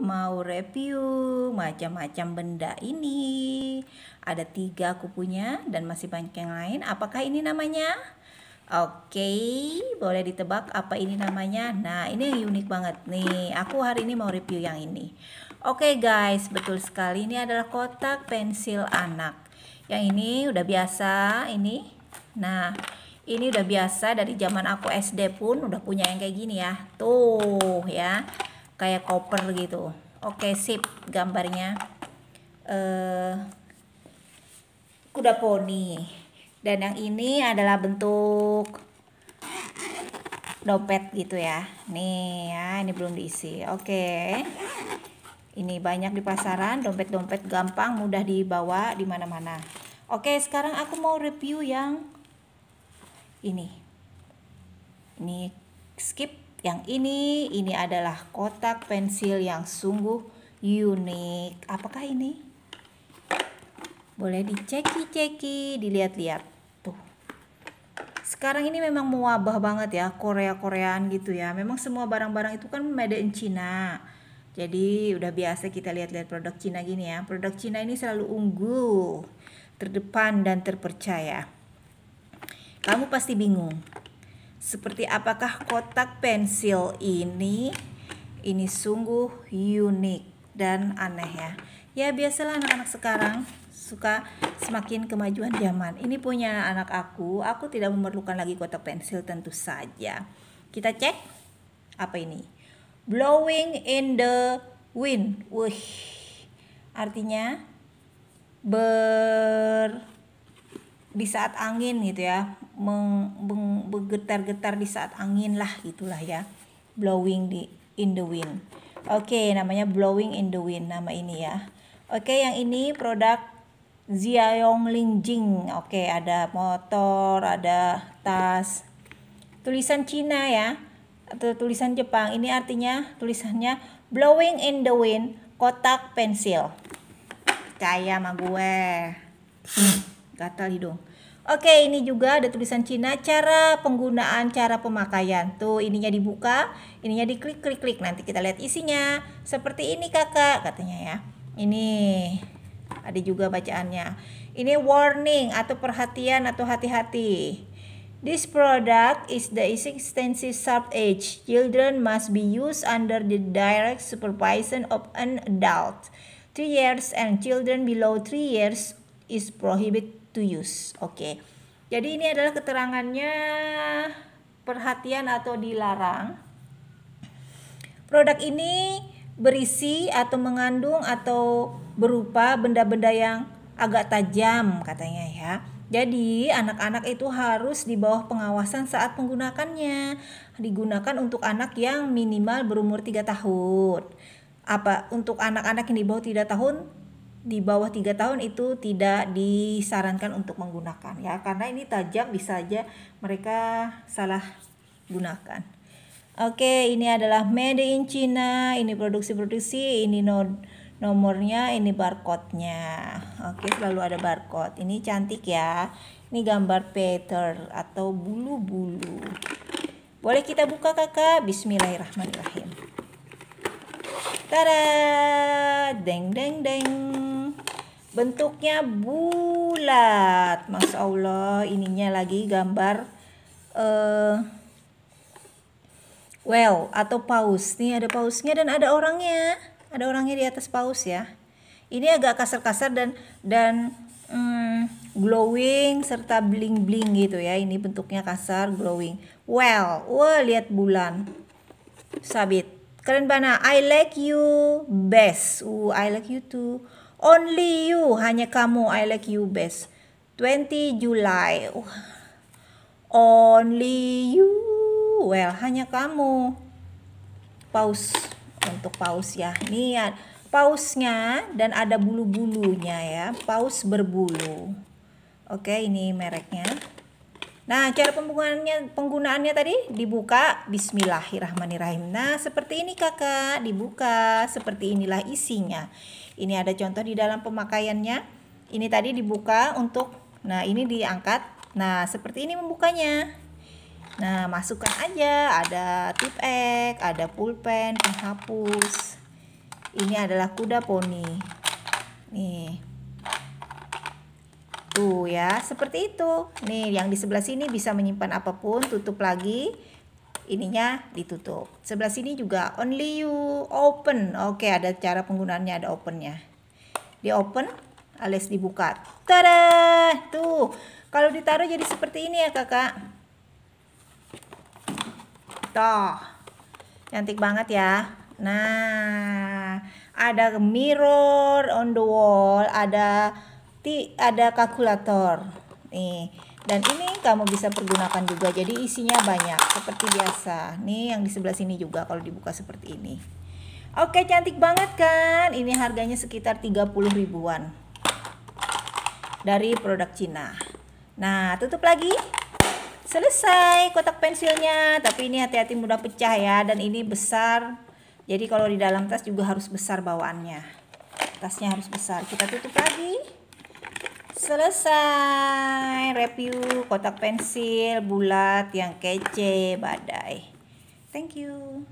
mau review macam-macam benda ini. Ada tiga aku punya dan masih banyak yang lain. Apakah ini namanya? Oke, okay, boleh ditebak apa ini namanya? Nah, ini yang unik banget nih. Aku hari ini mau review yang ini. Oke okay, guys, betul sekali. Ini adalah kotak pensil anak. Yang ini udah biasa, ini. Nah, ini udah biasa dari zaman aku SD pun udah punya yang kayak gini ya. Tuh ya kayak koper gitu oke sip gambarnya eh kuda poni dan yang ini adalah bentuk dompet gitu ya nih ya ini belum diisi oke ini banyak di pasaran dompet-dompet gampang mudah dibawa di mana-mana oke sekarang aku mau review yang ini ini skip yang ini, ini adalah kotak pensil yang sungguh unik. Apakah ini? Boleh diceki-ceki, dilihat-lihat. Tuh. Sekarang ini memang mewabah banget ya Korea-koreaan gitu ya. Memang semua barang-barang itu kan made in China. Jadi udah biasa kita lihat-lihat produk Cina gini ya. Produk Cina ini selalu unggul, terdepan dan terpercaya. Kamu pasti bingung, seperti apakah kotak pensil ini? Ini sungguh unik dan aneh ya. Ya biasalah anak-anak sekarang suka semakin kemajuan zaman. Ini punya anak aku, aku tidak memerlukan lagi kotak pensil tentu saja. Kita cek apa ini? Blowing in the wind. Wih. Artinya ber di saat angin gitu ya bergetar-getar di saat angin lah gitulah ya blowing di in the wind oke okay, namanya blowing in the wind nama ini ya oke okay, yang ini produk Ling Lingjing oke okay, ada motor ada tas tulisan Cina ya atau tulisan Jepang ini artinya tulisannya blowing in the wind kotak pensil kayak sama gue gatal hidung Oke, ini juga ada tulisan Cina cara penggunaan, cara pemakaian. Tuh, ininya dibuka, ininya diklik klik klik. Nanti kita lihat isinya. Seperti ini Kakak katanya ya. Ini ada juga bacaannya. Ini warning atau perhatian atau hati-hati. This product is the extensive sharp edge. Children must be used under the direct supervision of an adult. Three years and children below three years is prohibited to use. Oke. Okay. Jadi ini adalah keterangannya perhatian atau dilarang. Produk ini berisi atau mengandung atau berupa benda-benda yang agak tajam katanya ya. Jadi anak-anak itu harus di bawah pengawasan saat menggunakannya. Digunakan untuk anak yang minimal berumur 3 tahun. Apa untuk anak-anak yang di bawah 3 tahun di bawah tiga tahun itu tidak disarankan untuk menggunakan ya karena ini tajam bisa aja mereka salah gunakan. Oke, ini adalah made in China, ini produksi-produksi, ini nomornya, ini barcode-nya. Oke, selalu ada barcode. Ini cantik ya. Ini gambar peter atau bulu-bulu. Boleh kita buka kakak? Bismillahirrahmanirrahim. Tada! Deng deng deng bentuknya bulat Masya Allah ininya lagi gambar uh, well atau paus nih ada pausnya dan ada orangnya ada orangnya di atas paus ya ini agak kasar-kasar dan dan um, glowing serta bling-bling gitu ya ini bentuknya kasar glowing well wah lihat bulan sabit keren banget I like you best uh I like you too Only you, hanya kamu, I like you best. 20 July. Uh. Only you. Well, hanya kamu. Pause untuk pause ya. niat ya. pausnya dan ada bulu-bulunya ya. Paus berbulu. Oke, ini mereknya. Nah, cara penggunaannya penggunaannya tadi dibuka bismillahirrahmanirrahim. Nah, seperti ini Kakak, dibuka. Seperti inilah isinya. Ini ada contoh di dalam pemakaiannya. Ini tadi dibuka untuk nah ini diangkat. Nah, seperti ini membukanya. Nah, masukkan aja ada tip ek, ada pulpen, penghapus. Ini adalah kuda poni. Nih, dulu ya. Seperti itu. Nih, yang di sebelah sini bisa menyimpan apapun, tutup lagi. Ininya ditutup. Sebelah sini juga only you open. Oke, ada cara penggunaannya, ada opennya. Di open alias dibuka. Tada! Tuh. Kalau ditaruh jadi seperti ini ya, Kakak. Toh. Cantik banget ya. Nah, ada mirror on the wall, ada ti ada kalkulator nih dan ini kamu bisa pergunakan juga jadi isinya banyak seperti biasa nih yang di sebelah sini juga kalau dibuka seperti ini oke cantik banget kan ini harganya sekitar 30 ribuan dari produk Cina nah tutup lagi selesai kotak pensilnya tapi ini hati-hati mudah pecah ya dan ini besar jadi kalau di dalam tas juga harus besar bawaannya tasnya harus besar kita tutup lagi Selesai review kotak pensil bulat yang kece badai. Thank you.